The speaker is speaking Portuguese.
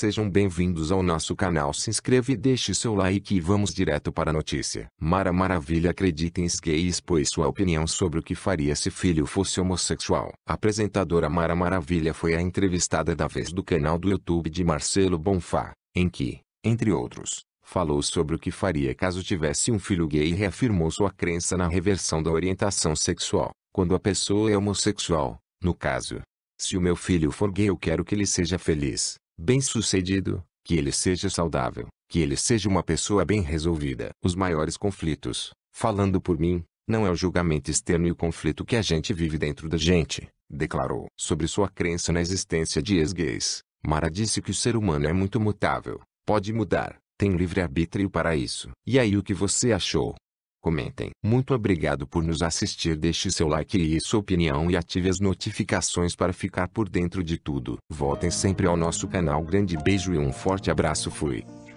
Sejam bem-vindos ao nosso canal. Se inscreva e deixe seu like e vamos direto para a notícia. Mara Maravilha acredita em gay e expôs sua opinião sobre o que faria se filho fosse homossexual. A apresentadora Mara Maravilha foi a entrevistada da vez do canal do YouTube de Marcelo Bonfá, em que, entre outros, falou sobre o que faria caso tivesse um filho gay e reafirmou sua crença na reversão da orientação sexual, quando a pessoa é homossexual, no caso. Se o meu filho for gay, eu quero que ele seja feliz bem-sucedido, que ele seja saudável, que ele seja uma pessoa bem resolvida. Os maiores conflitos, falando por mim, não é o julgamento externo e o conflito que a gente vive dentro da gente, declarou. Sobre sua crença na existência de ex-gays, Mara disse que o ser humano é muito mutável, pode mudar, tem livre-arbítrio para isso. E aí o que você achou? Comentem. Muito obrigado por nos assistir. Deixe seu like e sua opinião e ative as notificações para ficar por dentro de tudo. Voltem sempre ao nosso canal. Grande beijo e um forte abraço. Fui.